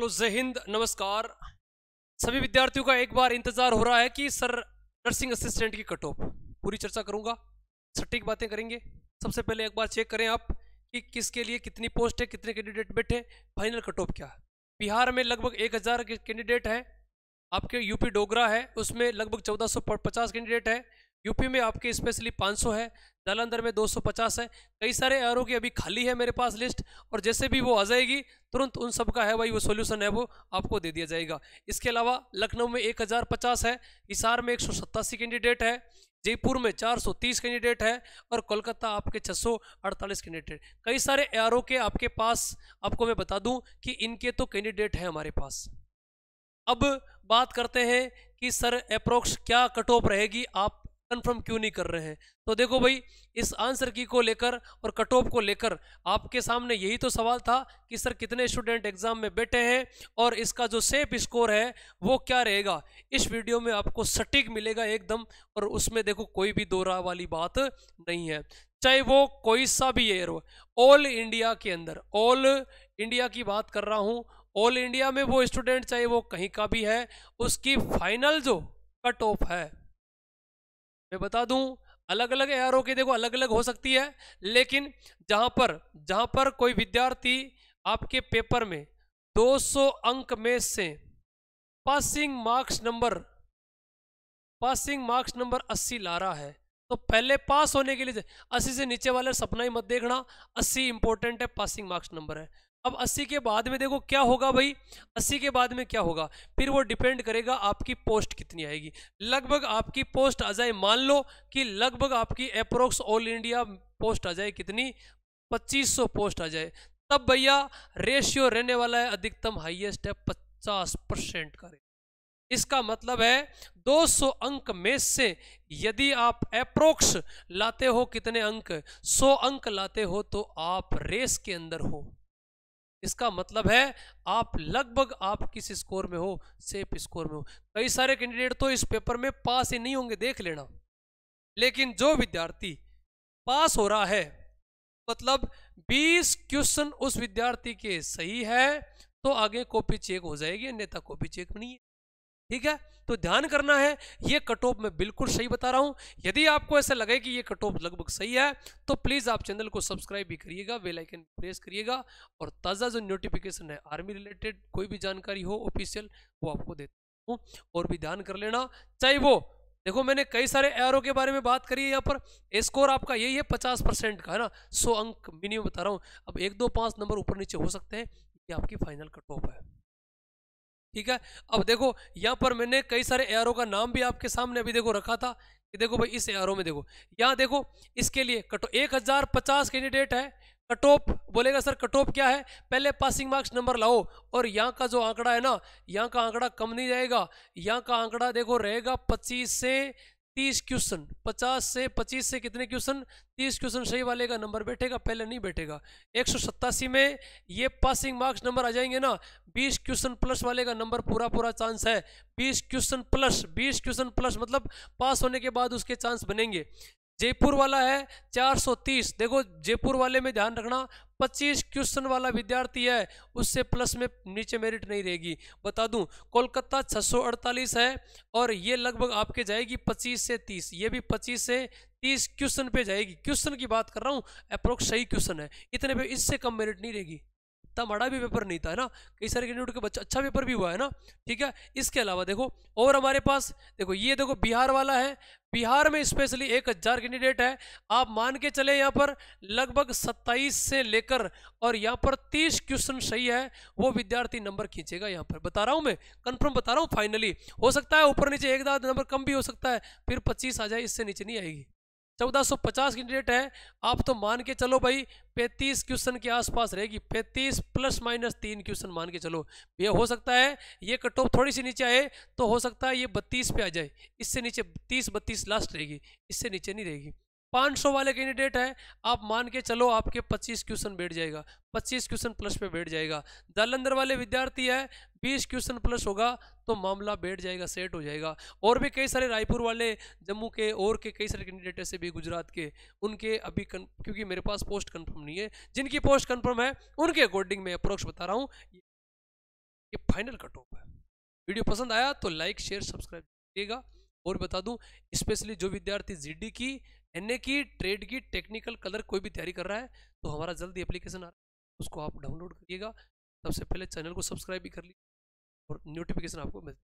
hello जय हिंद नमस्कार सभी विद्यार्थियों का एक बार इंतजार हो रहा है कि सर नर्सिंग असिस्टेंट की कट ऑफ पूरी चर्चा करूंगा सटीक बातें करेंगे सबसे पहले एक बार चेक करें आप कि किसके लिए कितनी पोस्ट है कितने कैंडिडेट बैठे फाइनल कट ऑफ क्या है बिहार में लगभग एक हज़ार कैंडिडेट हैं आपके यूपी डोगरा है उसमें लगभग चौदह सौ पचास कैंडिडेट है यूपी में आपके स्पेशली 500 है जालंधर में 250 है कई सारे एयरों की अभी खाली है मेरे पास लिस्ट और जैसे भी वो आ जाएगी तुरंत उन सब का है भाई वो सॉल्यूशन है वो आपको दे दिया जाएगा इसके अलावा लखनऊ में 1050 है हिसार में एक कैंडिडेट है जयपुर में 430 कैंडिडेट है और कोलकाता आपके 648 कैंडिडेट कई सारे ए के आपके पास आपको मैं बता दूं कि इनके तो कैंडिडेट हैं हमारे पास अब बात करते हैं कि सर अप्रोक्स क्या कट ऑफ रहेगी आप कन्फर्म क्यों नहीं कर रहे हैं तो देखो भाई इस आंसर की को लेकर और कट ऑफ को लेकर आपके सामने यही तो सवाल था कि सर कितने स्टूडेंट एग्जाम में बैठे हैं और इसका जो सेफ स्कोर है वो क्या रहेगा इस वीडियो में आपको सटीक मिलेगा एकदम और उसमें देखो कोई भी दो वाली बात नहीं है चाहे वो कोई सा भी एयर हो ऑल इंडिया के अंदर ऑल इंडिया की बात कर रहा हूँ ऑल इंडिया में वो स्टूडेंट चाहे वो कहीं का भी है उसकी फाइनल जो कट ऑफ है मैं बता दूं अलग अलग एआरओ की देखो अलग अलग हो सकती है लेकिन जहां पर जहां पर कोई विद्यार्थी आपके पेपर में 200 अंक में से passing marks number passing marks number 80 ला रहा है तो पहले पास होने के लिए 80 से नीचे वाले सपना ही मत देखना 80 इंपॉर्टेंट है पासिंग मार्क्स नंबर है अब 80 के बाद में देखो क्या होगा भाई 80 के बाद में क्या होगा फिर वो डिपेंड करेगा आपकी पोस्ट कितनी आएगी लगभग आपकी पोस्ट आ जाए मान लो कि लगभग आपकी अप्रोक्स ऑल इंडिया पोस्ट आ जाए कितनी 2500 पोस्ट आ जाए तब भैया रेशियो रहने वाला है अधिकतम हाईएस्ट है 50 परसेंट का इसका मतलब है 200 अंक में से यदि आप अप्रोक्स लाते हो कितने अंक 100 अंक लाते हो तो आप रेस के अंदर हो इसका मतलब है आप लगभग आप किस स्कोर में हो सेफ स्कोर में हो कई सारे कैंडिडेट तो इस पेपर में पास ही नहीं होंगे देख लेना लेकिन जो विद्यार्थी पास हो रहा है मतलब 20 क्वेश्चन उस विद्यार्थी के सही है तो आगे कॉपी चेक हो जाएगी अन्यथा कॉपी चेक नहीं है ठीक है तो ध्यान करना है ये कट ऑफ मैं बिल्कुल सही बता रहा हूं यदि आपको ऐसा लगे कि ये कट ऑफ लगभग सही है तो प्लीज़ आप चैनल को सब्सक्राइब भी करिएगा बेल आइकन प्रेस करिएगा और ताज़ा जो नोटिफिकेशन है आर्मी रिलेटेड कोई भी जानकारी हो ऑफिशियल वो आपको देता हूँ और भी ध्यान कर लेना चाहे वो देखो मैंने कई सारे एरो के बारे में बात करी है यहाँ पर स्कोर आपका यही है पचास परसेंट का है ना सौ अंक मिनिमम बता रहा हूँ अब एक दो पांच नंबर ऊपर नीचे हो सकते हैं ये आपकी फाइनल कट ऑफ है ठीक है अब देखो यहाँ पर मैंने कई सारे एआरओ का नाम भी आपके सामने अभी देखो रखा था कि देखो भाई इस एआरओ में देखो यहाँ देखो इसके लिए कटो एक हजार पचास कैंडिडेट है कट ऑफ बोलेगा सर कट ऑफ क्या है पहले पासिंग मार्क्स नंबर लाओ और यहाँ का जो आंकड़ा है ना यहाँ का आंकड़ा कम नहीं जाएगा यहाँ का आंकड़ा देखो रहेगा पच्चीस से तीस क्वेश्चन पचास से पच्चीस से कितने क्वेश्चन तीस क्वेश्चन सही वाले का नंबर बैठेगा पहले नहीं बैठेगा एक में ये पासिंग मार्क्स नंबर आ जाएंगे ना बीस क्वेश्चन प्लस वाले का नंबर पूरा पूरा चांस है बीस क्वेश्चन प्लस बीस क्वेश्चन प्लस मतलब पास होने के बाद उसके चांस बनेंगे जयपुर वाला है 430 देखो जयपुर वाले में ध्यान रखना 25 क्वेश्चन वाला विद्यार्थी है उससे प्लस में नीचे मेरिट नहीं रहेगी बता दूं कोलकाता 648 है और ये लगभग आपके जाएगी 25 से 30 ये भी 25 से 30 क्वेश्चन पे जाएगी क्वेश्चन की बात कर रहा हूँ अप्रोक्स सही क्वेश्चन है इतने पे इससे कम मेरिट नहीं रहेगी इतना माड़ा भी पेपर नहीं था ना कई सारे कैंडिडेट के बच्चा अच्छा पेपर भी हुआ है ना ठीक है इसके अलावा देखो और हमारे पास देखो ये देखो बिहार वाला है बिहार में स्पेशली एक हज़ार कैंडिडेट है आप मान के चले यहाँ पर लगभग सत्ताईस से लेकर और यहाँ पर तीस क्वेश्चन सही है वो विद्यार्थी नंबर खींचेगा यहाँ पर बता रहा हूँ मैं कंफर्म बता रहा हूँ फाइनली हो सकता है ऊपर नीचे एक दाद नंबर कम भी हो सकता है फिर पच्चीस आ जाए इससे नीचे नहीं आएगी 1450 की डेट है आप तो मान के चलो भाई 35 क्वेश्चन के आसपास रहेगी 35 प्लस माइनस तीन क्वेश्चन मान के चलो ये हो सकता है ये कट ऑफ थोड़ी सी नीचे आए तो हो सकता है ये बत्तीस पे आ जाए इससे नीचे तीस बत्तीस लास्ट रहेगी इससे नीचे नहीं रहेगी 500 वाले कैंडिडेट हैं आप मान के चलो आपके 25 क्वेश्चन बैठ जाएगा 25 क्वेश्चन प्लस पे बैठ जाएगा जालंधर वाले विद्यार्थी है 20 क्वेश्चन प्लस होगा तो मामला बैठ जाएगा सेट हो जाएगा और भी कई सारे रायपुर वाले जम्मू के और के कई सारे कैंडिडेट ऐसे भी गुजरात के उनके अभी कन, क्योंकि मेरे पास पोस्ट कन्फर्म नहीं है जिनकी पोस्ट कन्फर्म है उनके अकॉर्डिंग मैं अप्रोक्स बता रहा हूँ ये फाइनल कट ऑफ है वीडियो पसंद आया तो लाइक शेयर सब्सक्राइब करिएगा और बता दूं स्पेशली जो विद्यार्थी जीडी की एन की ट्रेड की टेक्निकल कलर कोई भी तैयारी कर रहा है तो हमारा जल्दी एप्लीकेशन आ रहा है उसको आप डाउनलोड करिएगा सबसे पहले चैनल को सब्सक्राइब भी कर लीजिए और नोटिफिकेशन आपको मिलती